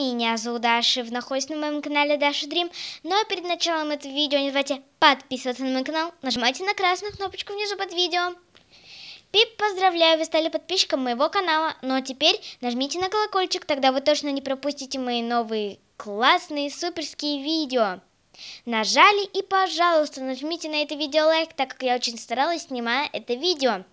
Меня зовут Даша, вы находитесь на моем канале Даша Дрим. Но ну, а перед началом этого видео не забывайте подписываться на мой канал, нажимайте на красную кнопочку внизу под видео. Пип, поздравляю, вы стали подписчиком моего канала, но ну, а теперь нажмите на колокольчик, тогда вы точно не пропустите мои новые классные суперские видео нажали и, пожалуйста, нажмите на это видео лайк, так как я очень старалась, снимая это видео.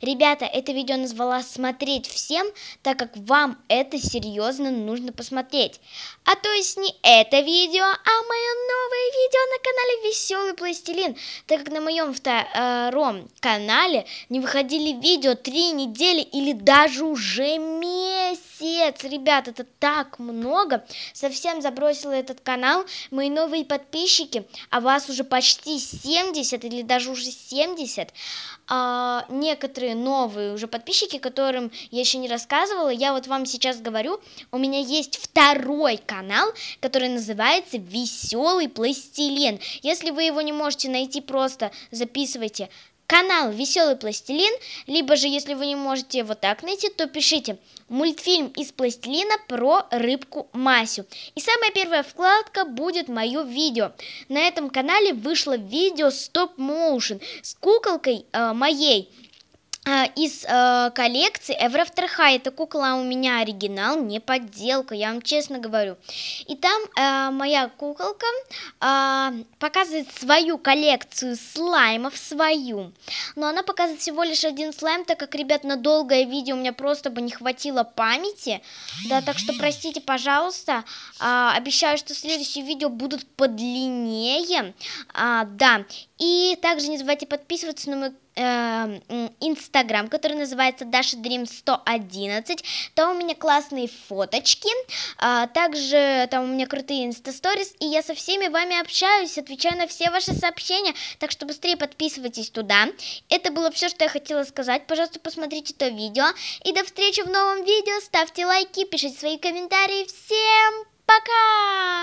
Ребята, это видео назвала «Смотреть всем», так как вам это серьезно нужно посмотреть. А то есть не это видео, а мое новое видео на канале «Веселый пластилин», так как на моем втором канале не выходили видео три недели или даже уже Капец, ребят, это так много. Совсем забросила этот канал. Мои новые подписчики, а вас уже почти 70 или даже уже 70. А, некоторые новые уже подписчики, которым я еще не рассказывала, я вот вам сейчас говорю, у меня есть второй канал, который называется «Веселый пластилин». Если вы его не можете найти, просто записывайте канал «Веселый пластилин», либо же, если вы не можете его так найти, то пишите «Мультфильм из пластилина про рыбку Масю». И самая первая вкладка будет мое видео. На этом канале вышло видео «Стоп-моушен» с куколкой э, моей, а, из э, коллекции Эврафтер Хай. это кукла у меня оригинал, не подделка, я вам честно говорю. И там э, моя куколка э, показывает свою коллекцию слаймов, свою. Но она показывает всего лишь один слайм, так как, ребят, на долгое видео у меня просто бы не хватило памяти. Да, так что простите, пожалуйста. Э, обещаю, что следующие видео будут подлиннее. Э, да. И также не забывайте подписываться на мой Эм, инстаграм, который называется Dasha Dream 111. Там у меня классные фоточки, а также там у меня крутые инстасторис, и я со всеми вами общаюсь, отвечаю на все ваши сообщения, так что быстрее подписывайтесь туда. Это было все, что я хотела сказать. Пожалуйста, посмотрите то видео, и до встречи в новом видео. Ставьте лайки, пишите свои комментарии. Всем пока!